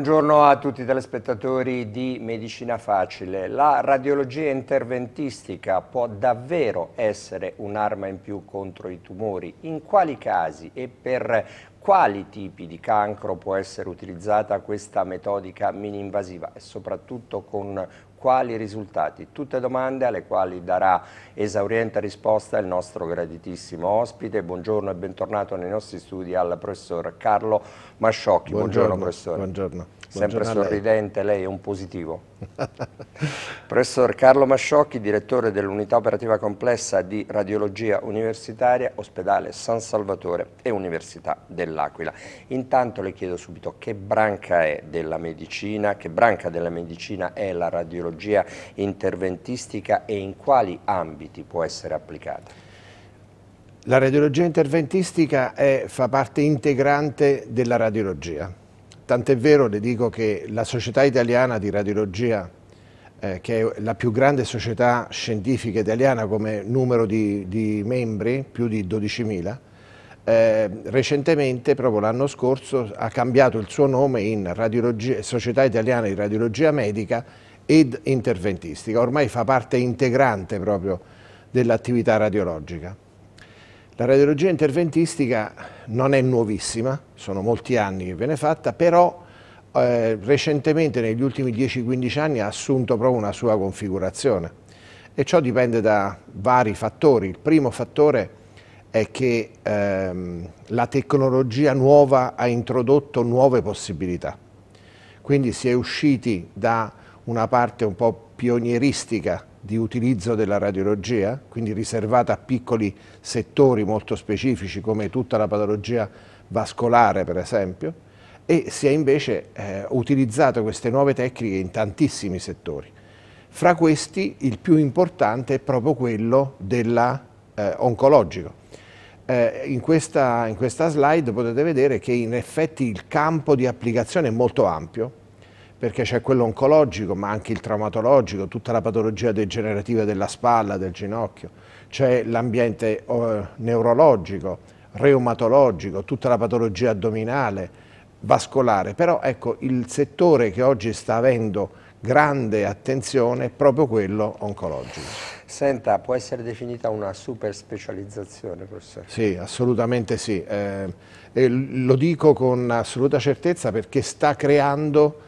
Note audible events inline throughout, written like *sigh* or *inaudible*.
Buongiorno a tutti i telespettatori di Medicina Facile. La radiologia interventistica può davvero essere un'arma in più contro i tumori? In quali casi e per quali tipi di cancro può essere utilizzata questa metodica mini-invasiva e soprattutto con quali risultati? Tutte domande alle quali darà esauriente risposta il nostro graditissimo ospite. Buongiorno e bentornato nei nostri studi al professor Carlo Masciocchi. Buongiorno, buongiorno professore. Buongiorno sempre sorridente, lei. lei è un positivo. *laughs* Professor Carlo Masciocchi, direttore dell'unità operativa complessa di radiologia universitaria, ospedale San Salvatore e Università dell'Aquila. Intanto le chiedo subito che branca è della medicina, che branca della medicina è la radiologia interventistica e in quali ambiti può essere applicata? La radiologia interventistica è, fa parte integrante della radiologia Tant'è vero, le dico che la Società Italiana di Radiologia, eh, che è la più grande società scientifica italiana come numero di, di membri, più di 12.000, eh, recentemente, proprio l'anno scorso, ha cambiato il suo nome in Società Italiana di Radiologia Medica ed Interventistica. Ormai fa parte integrante proprio dell'attività radiologica. La radiologia interventistica non è nuovissima, sono molti anni che viene fatta, però eh, recentemente negli ultimi 10-15 anni ha assunto proprio una sua configurazione e ciò dipende da vari fattori. Il primo fattore è che ehm, la tecnologia nuova ha introdotto nuove possibilità, quindi si è usciti da una parte un po' pionieristica di utilizzo della radiologia, quindi riservata a piccoli settori molto specifici come tutta la patologia vascolare per esempio, e si è invece eh, utilizzato queste nuove tecniche in tantissimi settori. Fra questi il più importante è proprio quello dell'oncologico. Eh, eh, in, in, questa, slide potete vedere che in effetti il campo di applicazione è molto ampio, perché c'è quello oncologico, ma anche il traumatologico, tutta la patologia degenerativa della spalla, del ginocchio, c'è l'ambiente eh, neurologico, reumatologico, tutta la patologia addominale, vascolare, però ecco il settore che oggi sta avendo grande attenzione è proprio quello oncologico. Senta, può essere definita una super specializzazione, professore? Sì, assolutamente sì. Eh, lo dico con assoluta certezza perché sta creando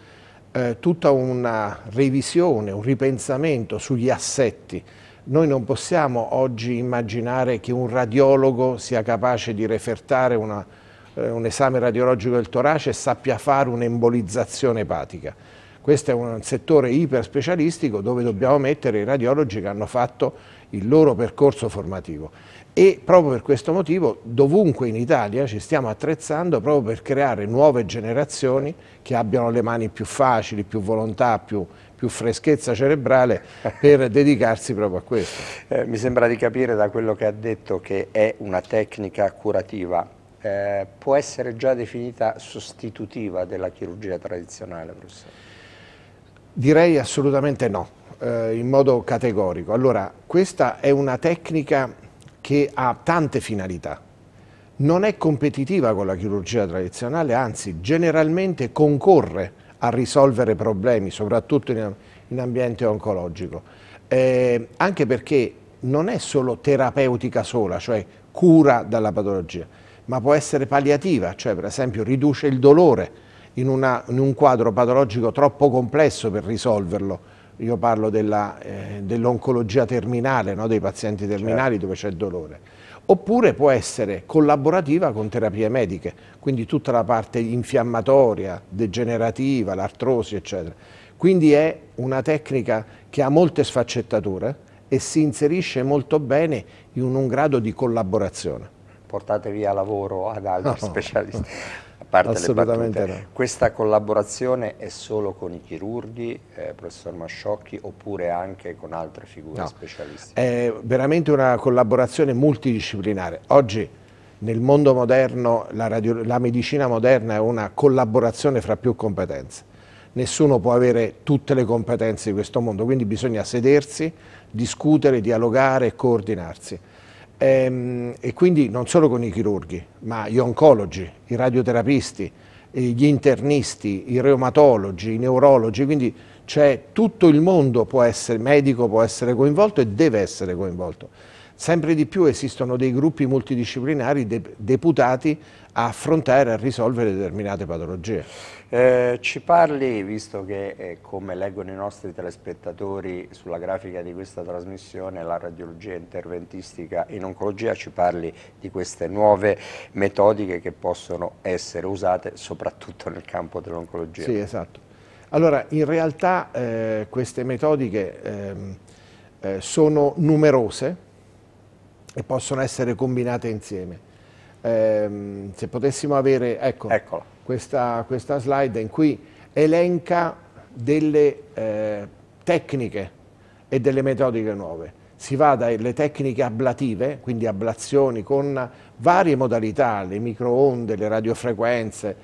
eh, tutta una revisione, un ripensamento sugli assetti. Noi non possiamo oggi immaginare che un radiologo sia capace di refertare una, eh, un esame radiologico del torace e sappia fare un'embolizzazione epatica. Questo è un settore iperspecialistico dove dobbiamo mettere i radiologi che hanno fatto il loro percorso formativo e proprio per questo motivo dovunque in Italia ci stiamo attrezzando proprio per creare nuove generazioni che abbiano le mani più facili, più volontà, più, più freschezza cerebrale *laughs* per dedicarsi proprio a questo. Eh, mi sembra di capire da quello che ha detto che è una tecnica curativa, eh, può essere già definita sostitutiva della chirurgia tradizionale, professore? Direi assolutamente no, eh, in modo categorico. Allora, questa è una tecnica che ha tante finalità. Non è competitiva con la chirurgia tradizionale, anzi generalmente concorre a risolvere problemi, soprattutto in, in ambiente oncologico, eh, anche perché non è solo terapeutica sola, cioè cura dalla patologia, ma può essere palliativa, cioè per esempio riduce il dolore in, una, in un quadro patologico troppo complesso per risolverlo, io parlo eh, dell'oncologia eh, dell terminale, no? dei pazienti terminali certo. dove c'è dolore, oppure può essere collaborativa con terapie mediche, quindi tutta la parte infiammatoria, degenerativa, l'artrosi, eccetera. Quindi è una tecnica che ha molte sfaccettature e si inserisce molto bene in un grado di collaborazione portate via lavoro ad altri no. *laughs* specialisti parte le battute. No. Questa collaborazione è solo con i chirurghi, eh, professor Masciocchi, oppure anche con altre figure no. specialistiche? È veramente una collaborazione multidisciplinare. Oggi nel mondo moderno la, radio, la medicina moderna è una collaborazione fra più competenze. Nessuno può avere tutte le competenze di questo mondo, quindi bisogna sedersi, discutere, dialogare e coordinarsi e, ehm, e quindi non solo con i chirurghi, ma gli oncologi, i radioterapisti, eh, gli internisti, i reumatologi, i neurologi, quindi c'è tutto il mondo può essere medico, può essere coinvolto e deve essere coinvolto sempre di più esistono dei gruppi multidisciplinari de deputati a affrontare e a risolvere determinate patologie. Eh, ci parli, visto che eh, come leggono i nostri telespettatori sulla grafica di questa trasmissione, la radiologia interventistica in oncologia, ci parli di queste nuove metodiche che possono essere usate soprattutto nel campo dell'oncologia. Sì, esatto. Allora, in realtà eh, queste metodiche ehm, eh, sono numerose, e possono essere combinate insieme. Eh, se potessimo avere ecco, questa, questa, slide in cui elenca delle eh, tecniche e delle metodiche nuove. Si va dalle tecniche ablative, quindi ablazioni con varie modalità, le microonde, le radiofrequenze,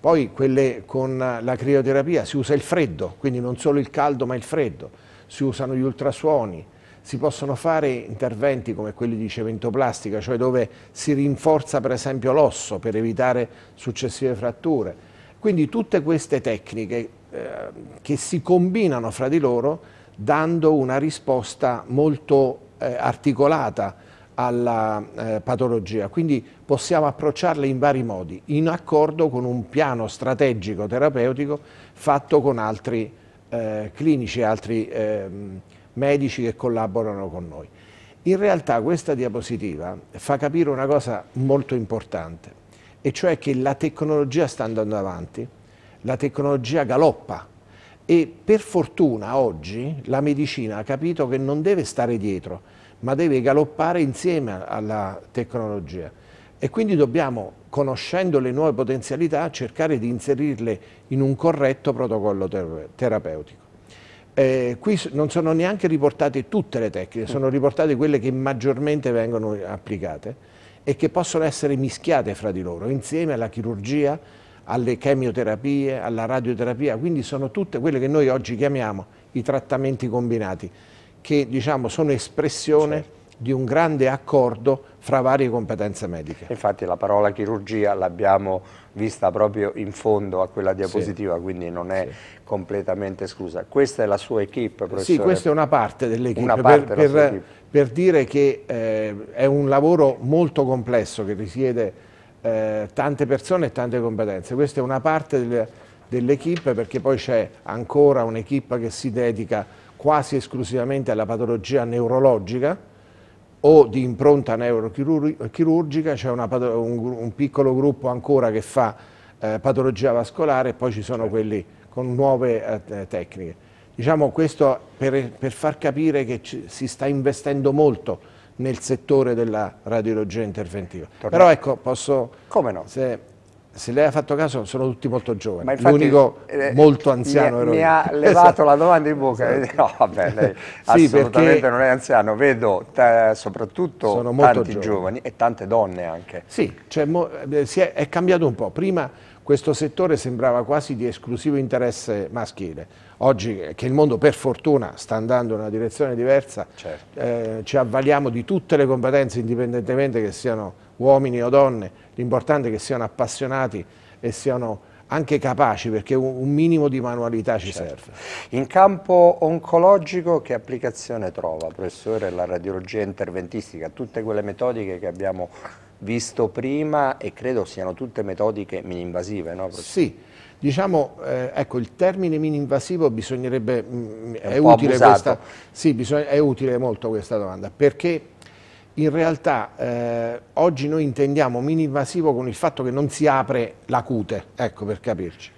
poi quelle con la crioterapia si usa il freddo, quindi non solo il caldo ma il freddo, si usano gli ultrasuoni, si possono fare interventi come quelli di cementoplastica, cioè dove si rinforza per esempio l'osso per evitare successive fratture. Quindi tutte queste tecniche eh, che si combinano fra di loro dando una risposta molto eh, articolata alla eh, patologia. Quindi possiamo approcciarle in vari modi, in accordo con un piano strategico terapeutico fatto con altri eh, clinici e altri ehm, medici che collaborano con noi. In realtà questa diapositiva fa capire una cosa molto importante, e cioè che la tecnologia sta andando avanti, la tecnologia galoppa e per fortuna oggi la medicina ha capito che non deve stare dietro, ma deve galoppare insieme alla tecnologia e quindi dobbiamo, conoscendo le nuove potenzialità, cercare di inserirle in un corretto protocollo terapeutico. Eh, qui non sono neanche riportate tutte le tecniche, mm. sono riportate quelle che maggiormente vengono applicate e che possono essere mischiate fra di loro, insieme alla chirurgia, alle chemioterapie, alla radioterapia, quindi sono tutte quelle che noi oggi chiamiamo i trattamenti combinati, che diciamo sono espressione certo di un grande accordo fra varie competenze mediche. Infatti la parola chirurgia l'abbiamo vista proprio in fondo a quella diapositiva, sì. quindi non è sì. completamente esclusa. Questa è la sua equip, professore? Sì, questa è una parte dell'equipe, per, per, per, dire che eh, è un lavoro molto complesso che risiede eh, tante persone e tante competenze. Questa è una parte del, dell'equipe perché poi c'è ancora un'equipe che si dedica quasi esclusivamente alla patologia neurologica, o di impronta neurochirurgica, c'è un, un, piccolo gruppo ancora che fa eh, patologia vascolare e poi ci sono certo. quelli con nuove eh, tecniche. Diciamo questo per, per far capire che ci, si sta investendo molto nel settore della radiologia interventiva. Torniamo. Però ecco, posso... Come no? Se, se lei ha fatto caso sono tutti molto giovani, l'unico eh, molto anziano mi, mi ha *laughs* levato esatto. la domanda in bocca, esatto. *laughs* no vabbè lei *laughs* sì, assolutamente non è anziano, vedo soprattutto tanti giovani. giovani. e tante donne anche. Sì, cioè, eh, è, è cambiato un po', prima questo settore sembrava quasi di esclusivo interesse maschile, oggi eh, che il mondo per fortuna sta andando in una direzione diversa, certo. eh, ci avvaliamo di tutte le competenze indipendentemente che siano uomini o donne, l'importante è che siano appassionati e siano anche capaci perché un, minimo di manualità ci certo. serve. In campo oncologico che applicazione trova, professore, la radiologia interventistica, tutte quelle metodiche che abbiamo visto prima e credo siano tutte metodiche mini-invasive, no? professore? Sì, diciamo, eh, ecco, il termine mini-invasivo bisognerebbe, mh, mm, mm, è, è, utile questa, sì, bisogna, è utile molto questa domanda, perché in realtà eh, oggi noi intendiamo mini-invasivo con il fatto che non si apre la cute, ecco per capirci,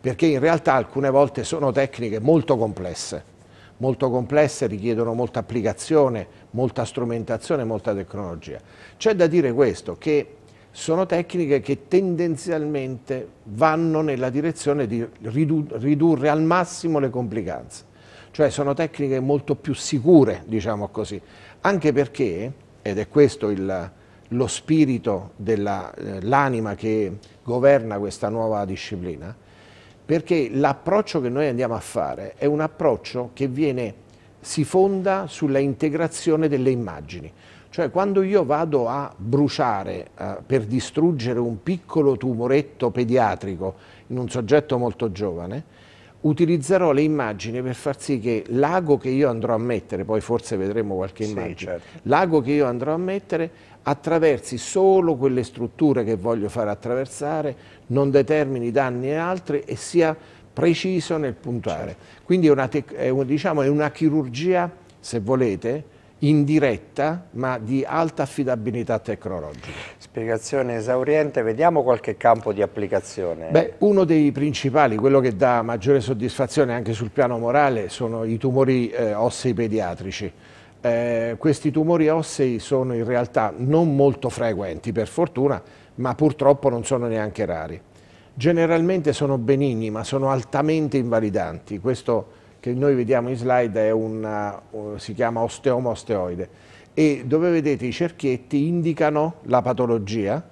perché in realtà alcune volte sono tecniche molto complesse, molto complesse, richiedono molta applicazione, molta strumentazione, molta tecnologia. C'è da dire questo, che sono tecniche che tendenzialmente vanno nella direzione di ridurre al massimo le complicanze, cioè sono tecniche molto più sicure, diciamo così, anche perché ed è questo il, lo spirito dell'anima eh, che governa questa nuova disciplina, perché l'approccio che noi andiamo a fare è un approccio che viene, si fonda sulla integrazione delle immagini. Cioè quando io vado a bruciare eh, per distruggere un piccolo tumoretto pediatrico in un soggetto molto giovane, utilizzerò le immagini per far sì che l'ago che io andrò a mettere, poi forse vedremo qualche immagine, sì, certo. l'ago che io andrò a mettere attraversi solo quelle strutture che voglio far attraversare, non determini danni e altri e sia preciso nel puntare. Certo. Quindi è una, è, un, diciamo, è una chirurgia, se volete, indiretta ma di alta affidabilità tecnologica spiegazione esauriente, vediamo qualche campo di applicazione. Beh, uno dei principali, quello che dà maggiore soddisfazione anche sul piano morale, sono i tumori eh, ossei pediatrici. Eh, questi tumori ossei sono in realtà non molto frequenti, per fortuna, ma purtroppo non sono neanche rari. Generalmente sono benigni, ma sono altamente invalidanti. Questo che noi vediamo in slide un, uh, si chiama osteoma osteoide e dove vedete i cerchietti indicano la patologia,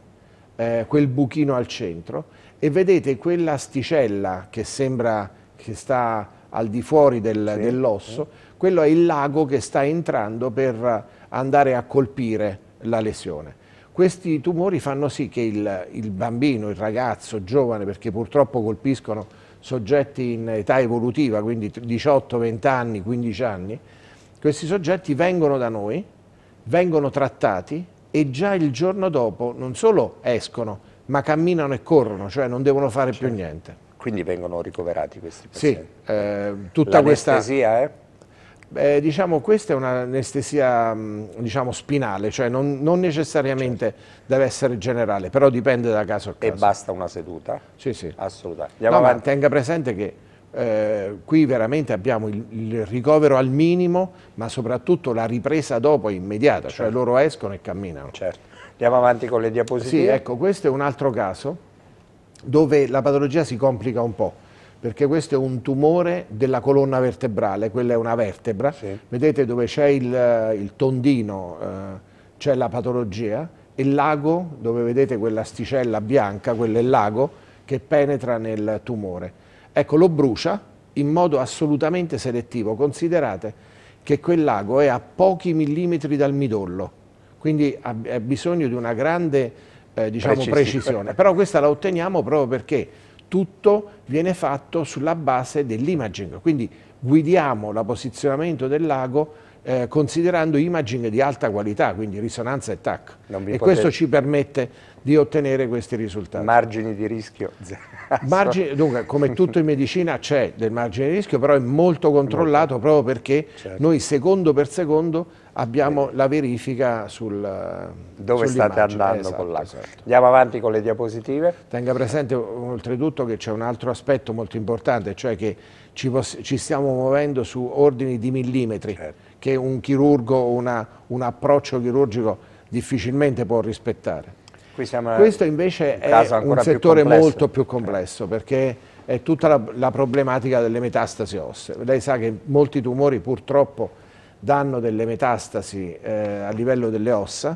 eh, quel buchino al centro e vedete quella asticella che sembra che sta al di fuori del, sì. dell'osso, quello è il lago che sta entrando per andare a colpire la lesione. Questi tumori fanno sì che il, il bambino, il ragazzo, giovane, perché purtroppo colpiscono soggetti in età evolutiva, quindi 18, 20 anni, 15 anni, questi soggetti vengono da noi, vengono trattati e già il giorno dopo non solo escono, ma camminano e corrono, cioè non devono fare cioè, più certo. niente. Quindi vengono ricoverati questi pazienti? Sì, eh, tutta questa... L'anestesia, Eh? Eh, diciamo questa è un'anestesia mm, diciamo, spinale, cioè non, non necessariamente certo. deve essere generale, però dipende da caso a caso. E basta una seduta? Sì, sì. Assolutamente. Andiamo no, avanti. ma tenga presente che eh, qui veramente abbiamo il, il, ricovero al minimo, ma soprattutto la ripresa dopo è immediata, cioè certo. cioè loro escono e camminano. Certo. Andiamo avanti con le diapositive. Sì, ecco, questo è un altro caso dove la patologia si complica un po', perché questo è un tumore della colonna vertebrale, quella è una vertebra, sì. vedete dove c'è il, il, tondino, eh, c'è la patologia, e l'ago, dove vedete quella sticella bianca, quello è il l'ago, che penetra nel tumore Ecco, lo brucia in modo assolutamente selettivo. Considerate che quel lago è a pochi millimetri dal midollo, quindi ha, ha bisogno di una grande eh, diciamo, precisione. Però questa la otteniamo proprio perché tutto viene fatto sulla base dell'imaging, quindi guidiamo la posizionamento del lago eh, considerando imaging di alta qualità, quindi risonanza e tac. E potete... questo ci permette di ottenere questi risultati. Margini di rischio *laughs* zero. Margini, dunque, come tutto in medicina c'è del margine di rischio, però è molto controllato proprio perché certo. noi secondo per secondo abbiamo Bene. la verifica sul dove state andando esatto, con l'acqua. Esatto. Andiamo avanti con le diapositive. Tenga presente oltretutto che c'è un altro aspetto molto importante, cioè che ci, ci stiamo muovendo su ordini di millimetri. Certo che un chirurgo, una, un approccio chirurgico difficilmente può rispettare. Eh, Questo invece è un settore più molto più complesso perché è tutta la, la, problematica delle metastasi ossee. Lei sa che molti tumori purtroppo danno delle metastasi eh, a livello delle ossa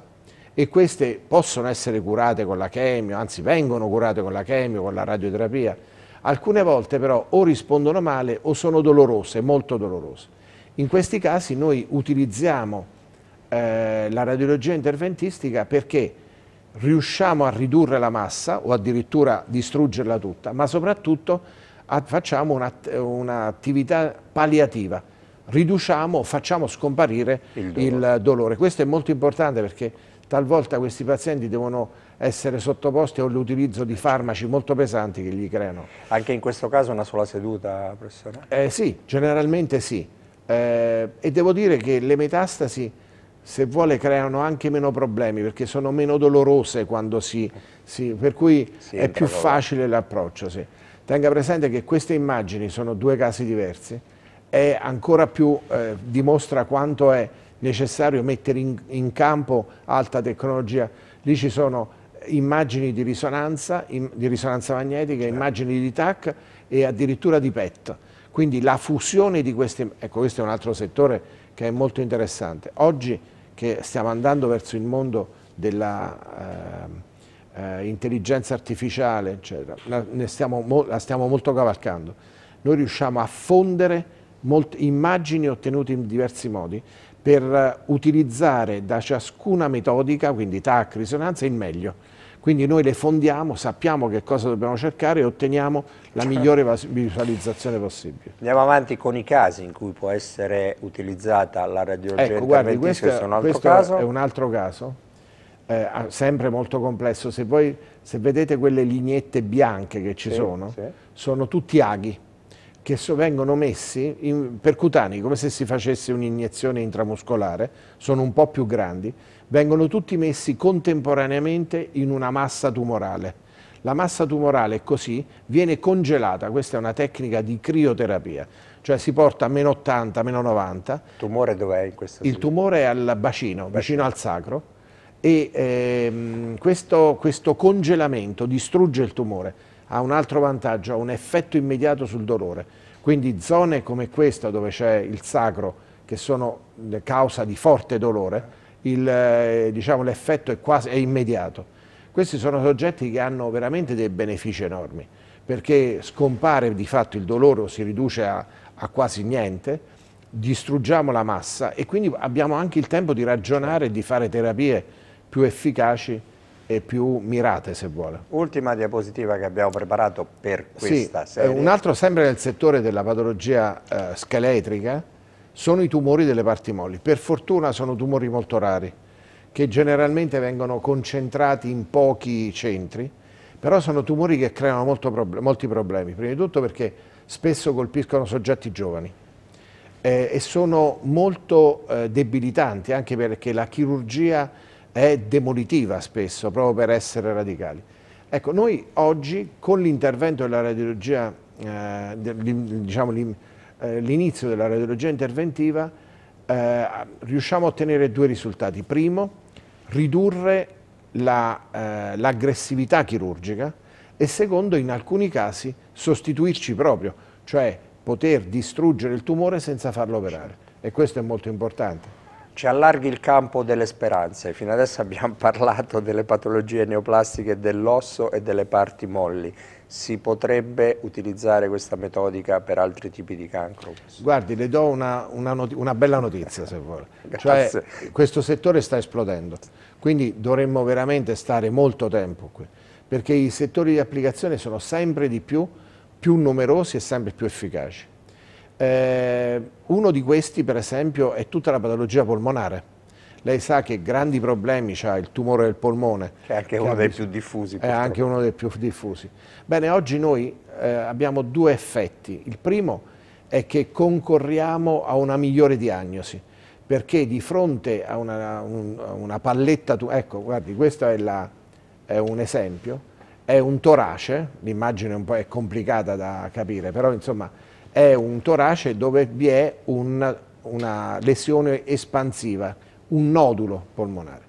e queste possono essere curate con la chemio, anzi vengono curate con la chemio, con la radioterapia. Alcune volte però o rispondono male o sono dolorose, molto dolorose. In questi casi noi utilizziamo eh, la radiologia interventistica perché riusciamo a ridurre la massa o addirittura distruggerla tutta, ma soprattutto facciamo un'attività palliativa, riduciamo, facciamo scomparire il dolore. il dolore. Questo è molto importante perché talvolta questi pazienti devono essere sottoposti all'utilizzo di farmaci molto pesanti che gli creano. Anche in questo caso una sola seduta, professore? Eh, sì, generalmente sì eh, e devo dire che le metastasi se vuole creano anche meno problemi perché sono meno dolorose quando si, si per cui si è più loro. facile l'approccio. Sì. Tenga presente che queste immagini sono due casi diversi e ancora più eh, dimostra quanto è necessario mettere in, in, campo alta tecnologia. Lì ci sono immagini di risonanza, in, di risonanza magnetica, certo. immagini di TAC e addirittura di PET quindi la fusione di questi, ecco questo è un altro settore che è molto interessante. Oggi che stiamo andando verso il mondo della eh, eh, intelligenza artificiale, eccetera, la stiamo, la stiamo molto cavalcando. Noi riusciamo a fondere Molte immagini ottenute in diversi modi per utilizzare da ciascuna metodica, quindi TAC, risonanza, il meglio. Quindi noi le fondiamo, sappiamo che cosa dobbiamo cercare e otteniamo la certo. migliore visualizzazione possibile. Andiamo avanti con i casi in cui può essere utilizzata la radiologia ecco, guardi, questo, è un altro caso. È un altro caso, eh, sempre molto complesso. Se, voi, se vedete quelle lignette bianche che ci sì, sono, sì. sono tutti aghi che vengono messi in, percutanei, come se si facesse un'iniezione intramuscolare, sono un po' più grandi, vengono tutti messi contemporaneamente in una massa tumorale. La massa tumorale così viene congelata, questa è una tecnica di crioterapia, cioè si porta a meno 80, meno 90. Il tumore dov'è in questa Il tumore è al bacino, bacino, vicino al sacro, e ehm, questo, questo congelamento distrugge il tumore, ha un altro vantaggio, ha un effetto immediato sul dolore quindi zone come questa dove c'è il sacro che sono causa di forte dolore, eh, diciamo, l'effetto diciamo, è è immediato. Questi sono soggetti che hanno veramente dei benefici enormi, perché scompare di fatto il dolore o si riduce a, a quasi niente, distruggiamo la massa e quindi abbiamo anche il tempo di ragionare e di fare terapie più efficaci e più mirate se vuole. Ultima diapositiva che abbiamo preparato per questa sì, eh, serie. Un altro sempre nel settore della patologia eh, scheletrica sono i tumori delle parti molli. Per fortuna sono tumori molto rari che generalmente vengono concentrati in pochi centri, però sono tumori che creano proble molti problemi, prima di tutto perché spesso colpiscono soggetti giovani eh, e sono molto eh, debilitanti anche perché la chirurgia è demolitiva spesso, proprio per essere radicali. Ecco, noi oggi con l'intervento della radiologia, eh, diciamo eh, l'inizio della radiologia interventiva, eh, riusciamo a ottenere due risultati. Primo, ridurre l'aggressività la, eh, chirurgica e secondo, in alcuni casi, sostituirci proprio, cioè poter distruggere il tumore senza farlo operare. E questo è molto importante ci allarghi il campo delle speranze. Fino adesso abbiamo *laughs* parlato delle patologie neoplastiche dell'osso e delle parti molli. Si potrebbe utilizzare questa metodica per altri tipi di cancro? Guardi, le do una, una, una bella notizia se vuole. cioè, questo settore sta esplodendo, quindi dovremmo veramente stare molto tempo qui, perché i settori di applicazione sono sempre di più, più numerosi e sempre più efficaci. Eh, uno di questi per esempio è tutta la patologia polmonare. Lei sa che grandi problemi ha il tumore del polmone. Che è anche che uno dei più diffusi. È purtroppo. anche uno dei più diffusi. Bene, oggi noi eh, abbiamo due effetti. Il primo è che concorriamo a una migliore diagnosi perché di fronte a una, un, una palletta, ecco guardi questo è, la, è, un esempio, è un torace, l'immagine è un po' è complicata da capire, però insomma è un torace dove vi è un, una lesione espansiva, un nodulo polmonare.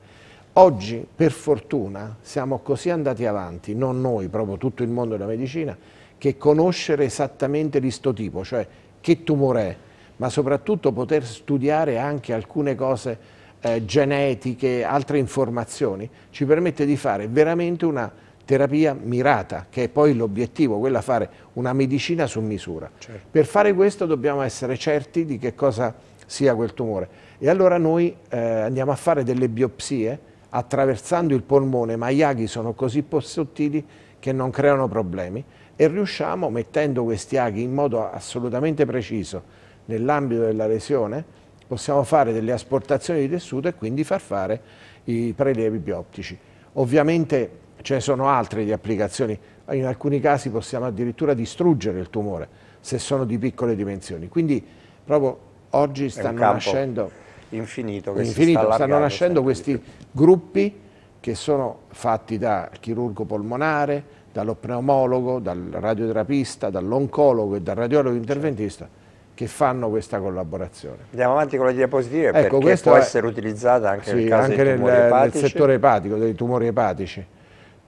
Oggi, per fortuna, siamo così andati avanti, non noi, proprio tutto il mondo della medicina, che conoscere esattamente l'istotipo, cioè che tumore è, ma soprattutto poter studiare anche alcune cose eh, genetiche, altre informazioni, ci permette di fare veramente una terapia mirata, che è poi l'obiettivo, quella fare una medicina su misura. Certo. Per fare questo dobbiamo essere certi di che cosa sia quel tumore. E allora noi eh, andiamo a fare delle biopsie attraversando il polmone, ma gli aghi sono così sottili che non creano problemi e riusciamo, mettendo questi aghi in modo assolutamente preciso nell'ambito della lesione, possiamo fare delle asportazioni di tessuto e quindi far fare i prelievi bioptici. Ovviamente ce cioè, ne sono altre di applicazioni, in alcuni casi possiamo addirittura distruggere il tumore se sono di piccole dimensioni, quindi proprio oggi stanno nascendo, infinito infinito, sta stanno nascendo questi gruppi che sono fatti dal chirurgo polmonare, dallo pneumologo, dal radioterapista, dall'oncologo e dal radiologo interventista che fanno questa collaborazione. Andiamo avanti con le diapositive ecco, perché può è, essere utilizzata anche, sì, nel, anche nel, nel settore epatico, dei tumori epatici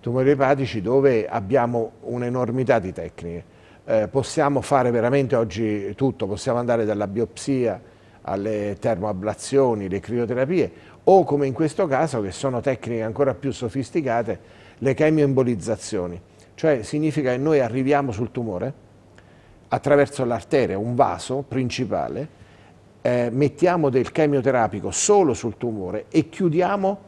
tumori epatici dove abbiamo un'enormità di tecniche. Eh, possiamo fare veramente oggi tutto, possiamo andare dalla biopsia alle termoablazioni, le crioterapie o come in questo caso, che sono tecniche ancora più sofisticate, le chemioembolizzazioni. Cioè significa che noi arriviamo sul tumore attraverso l'arteria, un vaso principale, eh, mettiamo del chemioterapico solo sul tumore e chiudiamo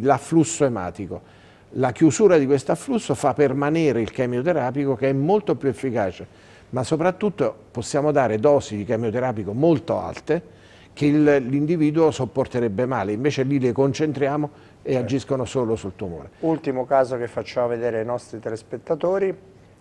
l'afflusso ematico. La chiusura di questo afflusso fa permanere il chemioterapico che è molto più efficace, ma soprattutto possiamo dare dosi di chemioterapico molto alte che l'individuo sopporterebbe male, invece lì le concentriamo e certo. agiscono solo sul tumore. Ultimo caso che facciamo vedere ai nostri telespettatori,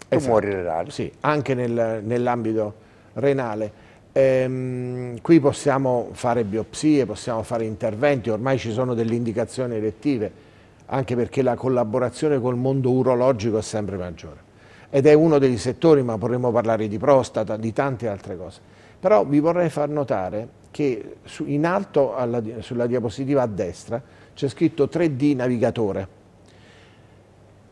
tumori esatto. renali. Sì, anche nel, nell'ambito renale. Ehm, qui possiamo fare biopsie, possiamo fare interventi, ormai ci sono delle indicazioni elettive anche perché la collaborazione col mondo urologico è sempre maggiore. Ed è uno dei settori, ma potremmo parlare di prostata, di tante altre cose. Però vi vorrei far notare che in alto alla, sulla diapositiva a destra c'è scritto 3D navigatore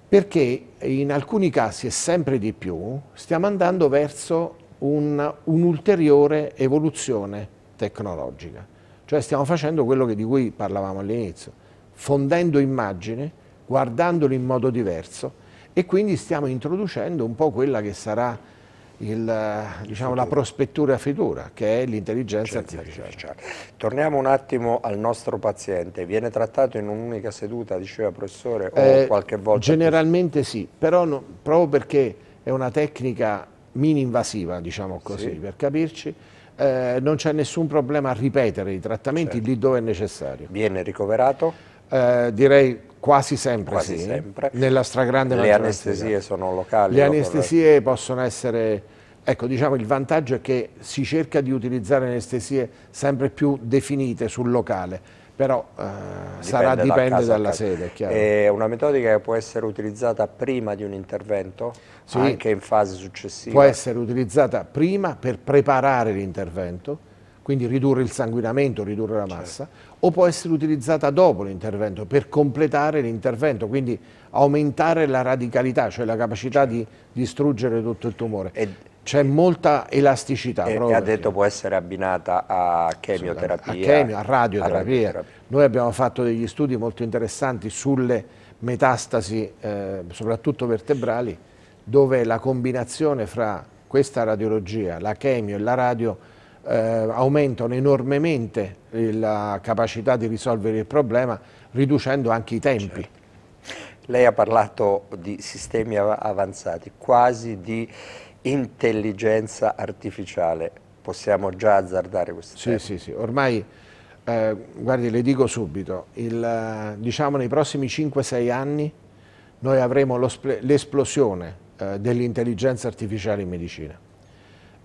perché in alcuni casi e sempre di più stiamo andando verso un'ulteriore un evoluzione tecnologica, cioè stiamo facendo quello di cui parlavamo all'inizio, fondendo immagini, guardandoli in modo diverso e quindi stiamo introducendo un po' quella che sarà il, diciamo, la prospettura futura che è l'intelligenza certo, artificiale. artificiale. Certo. Torniamo un attimo al nostro paziente, viene trattato in un'unica seduta, diceva professore, o eh, qualche volta? Generalmente sì, però no, proprio perché è una tecnica mini-invasiva, diciamo così, sì. per capirci, eh, non c'è nessun problema a ripetere i trattamenti certo. lì dove è necessario. Viene ricoverato? Eh, direi quasi sempre quasi sì, sempre. nella stragrande Le maggioranza. Le anestesie sono locali. Le anestesie vorrei... possono essere, ecco diciamo il vantaggio è che si cerca di utilizzare anestesie sempre più definite sul locale, però eh, dipende sarà dipende dalla sede. È, è una metodica che può essere utilizzata prima di un intervento, sì, anche in fase successiva? Può essere utilizzata prima per preparare l'intervento, quindi ridurre il sanguinamento, ridurre la massa, certo o può essere utilizzata dopo l'intervento per completare l'intervento, quindi aumentare la radicalità, cioè la capacità di distruggere tutto il tumore. C'è molta elasticità. E, ha detto può essere abbinata a chemioterapia. A, chemio, a, radioterapia. a radioterapia. Noi abbiamo fatto degli studi molto interessanti sulle metastasi, eh, soprattutto vertebrali, dove la combinazione fra questa radiologia, la chemio e la radio eh, aumentano enormemente la capacità di risolvere il problema riducendo anche i tempi. Certo. Lei ha parlato di sistemi avanzati, quasi di intelligenza artificiale, possiamo già azzardare questo sì, tema? Sì, sì, ormai, eh, guardi, le dico subito, il, diciamo nei prossimi 5-6 anni noi avremo l'esplosione eh, dell'intelligenza artificiale in medicina.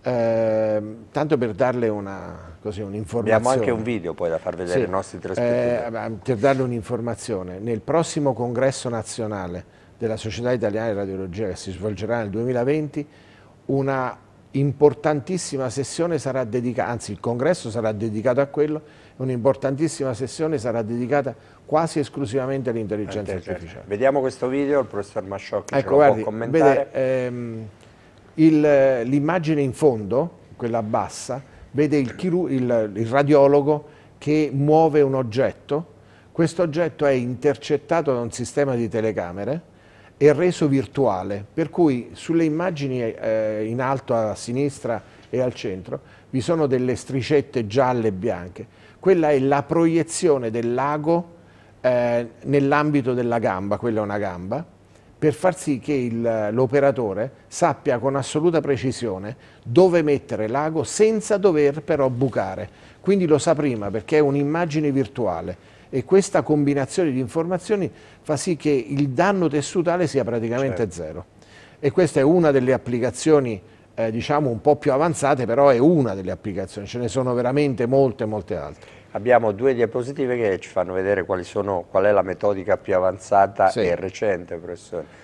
Ehm, tanto per darle una, così, un'informazione. Abbiamo anche un video poi da far vedere sì, ai nostri tre Eh, per darle un'informazione, nel prossimo congresso nazionale della Società Italiana di Radiologia che si svolgerà nel 2020, una importantissima sessione sarà dedicata, anzi il congresso sarà dedicato a quello, un'importantissima sessione sarà dedicata quasi esclusivamente all'intelligenza eh, certo. artificiale. Vediamo questo video, il professor Masciocchi ecco, ce lo guardi, può commentare. Vede, ehm, eh, l'immagine in fondo, quella bassa, vede il, il, il radiologo che muove un oggetto, questo oggetto è intercettato da un sistema di telecamere e reso virtuale, per cui sulle immagini eh, in alto a sinistra e al centro vi sono delle stricette gialle e bianche, quella è la proiezione del lago eh, nell'ambito della gamba, quella è una gamba, per far sì che l'operatore sappia con assoluta precisione dove mettere l'ago senza dover però bucare. Quindi lo sa prima perché è un'immagine virtuale e questa combinazione di informazioni fa sì che il danno tessutale sia praticamente certo. zero. E questa è una delle applicazioni eh, diciamo un po' più avanzate, però è una delle applicazioni, ce ne sono veramente molte molte altre abbiamo due diapositive che ci fanno vedere sono, qual è la metodica più avanzata sì. e recente, professore.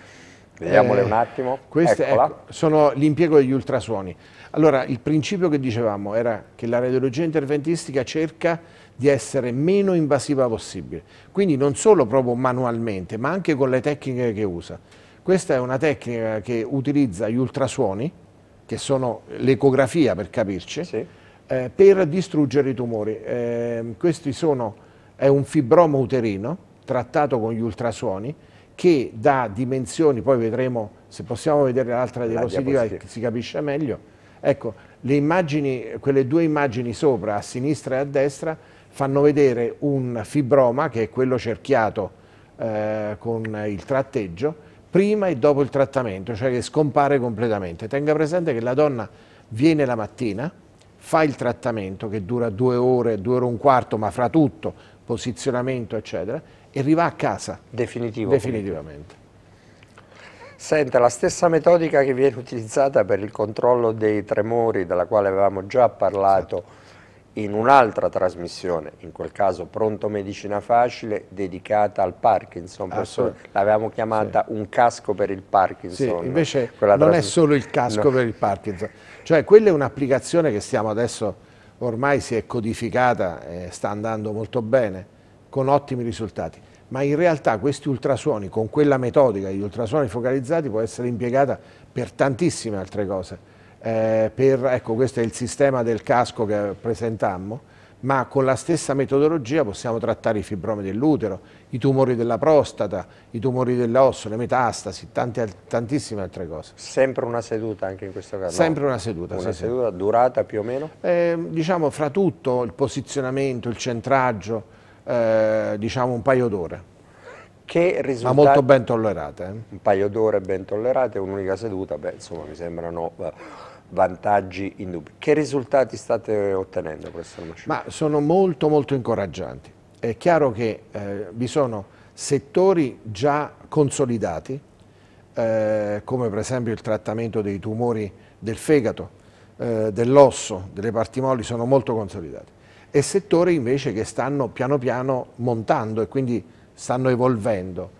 Vediamole eh, un attimo. Queste ecco, sono l'impiego degli ultrasuoni. Allora, il principio che dicevamo era che la radiologia interventistica cerca di essere meno invasiva possibile, quindi non solo proprio manualmente, ma anche con le tecniche che usa. Questa è una tecnica che utilizza gli ultrasuoni, che sono l'ecografia per capirci, sì eh, per distruggere i tumori. Eh, questi sono, è un fibroma uterino trattato con gli ultrasuoni che dà dimensioni, poi vedremo se possiamo vedere l'altra diapositiva che si capisce meglio. Ecco, le immagini, quelle due immagini sopra, a sinistra e a destra, fanno vedere un fibroma, che è quello cerchiato eh, con il tratteggio, prima e dopo il trattamento, cioè che scompare completamente. Tenga presente che la donna viene la mattina, fa il trattamento che dura due ore, due ore e un quarto, ma fra tutto, posizionamento, eccetera, e arriva a casa. Definitivo. Definitivamente. Senta, la stessa metodica che viene utilizzata per il controllo dei tremori, della quale avevamo già parlato, esatto in un'altra trasmissione, in quel caso Pronto Medicina Facile, dedicata al Parkinson. L'avevamo chiamata sì. un casco per il Parkinson. Sì, invece non è solo il casco no. per il Parkinson. Cioè quella è un'applicazione che stiamo adesso, ormai si è codificata e sta andando molto bene, con ottimi risultati. Ma in realtà questi ultrasuoni, con quella metodica, gli ultrasuoni focalizzati, può essere impiegata per tantissime altre cose eh, per, ecco questo è il sistema del casco che presentammo, ma con la stessa metodologia possiamo trattare i fibromi dell'utero, i tumori della prostata, i tumori dell'osso, le metastasi, tante, tantissime altre cose. Sempre una seduta anche in questo caso? Sempre no. una seduta. Una sì, seduta sì. durata più o meno? Eh, diciamo fra tutto il posizionamento, il centraggio, eh, diciamo un paio d'ore che risultati... Ma molto ben tollerate. Eh? Un paio d'ore ben tollerate, un'unica seduta, beh, insomma mi sembrano eh, vantaggi indubbi. Che risultati state ottenendo, professor Masciuto? Ma sono molto molto incoraggianti. È chiaro che eh, vi sono settori già consolidati, eh, come per esempio il trattamento dei tumori del fegato, eh, dell'osso, delle parti molli, sono molto consolidati, e settori invece che stanno piano piano montando e quindi stanno evolvendo.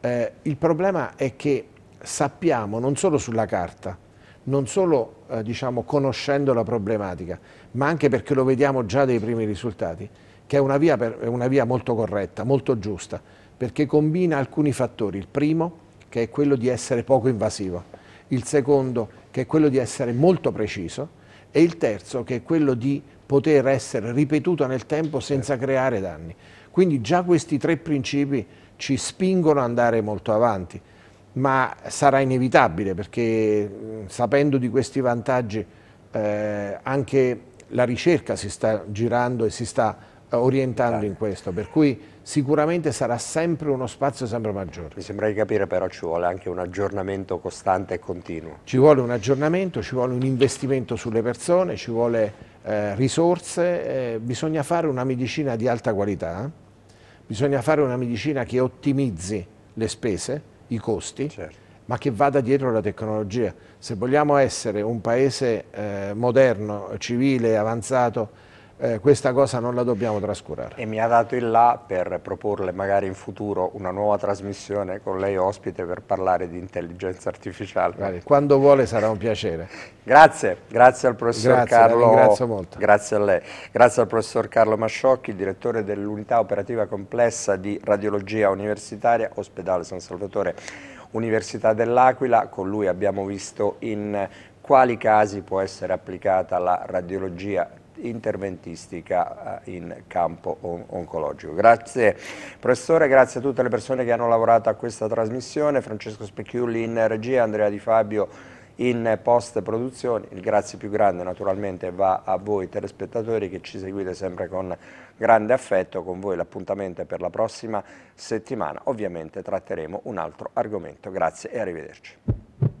Eh, il problema è che sappiamo, non solo sulla carta, non solo eh, diciamo, conoscendo la problematica, ma anche perché lo vediamo già dei primi risultati, che è una via, per, è una via molto corretta, molto giusta, perché combina alcuni fattori. Il primo, che è quello di essere poco invasivo, il secondo, che è quello di essere molto preciso, e il terzo, che è quello di poter essere ripetuto nel tempo senza certo. creare danni. Quindi già questi tre principi ci spingono ad andare molto avanti, ma sarà inevitabile perché mm, sapendo di questi vantaggi eh, anche la ricerca si sta girando e si sta eh, orientando in questo, per cui sicuramente sarà sempre uno spazio sempre maggiore. Mi sembra di capire però ci vuole anche un aggiornamento costante e continuo. Ci vuole un aggiornamento, ci vuole un investimento sulle persone, ci vuole eh, risorse, eh, bisogna fare una medicina di alta qualità, bisogna fare una medicina che ottimizzi le spese, i costi, certo. ma che vada dietro la tecnologia. Se vogliamo essere un paese eh, moderno, civile, avanzato, eh, questa cosa non la dobbiamo trascurare. E mi ha dato il là per proporle magari in futuro una nuova trasmissione con lei ospite per parlare di intelligenza artificiale. Vale, quando vuole sarà un piacere. *laughs* grazie, grazie al professor grazie, Carlo. Grazie molto. Grazie a lei. Grazie al professor Carlo Masciocchi, direttore dell'unità operativa complessa di radiologia universitaria, ospedale San Salvatore Università dell'Aquila. Con lui abbiamo visto in quali casi può essere applicata la radiologia interventistica eh, in campo on oncologico. Grazie professore, grazie a tutte le persone che hanno lavorato a questa trasmissione, Francesco Specchiulli in regia, Andrea Di Fabio in post produzione. Il grazie più grande naturalmente va a voi telespettatori che ci seguite sempre con grande affetto. Con voi l'appuntamento è per la prossima settimana. Ovviamente tratteremo un altro argomento. Grazie e arrivederci.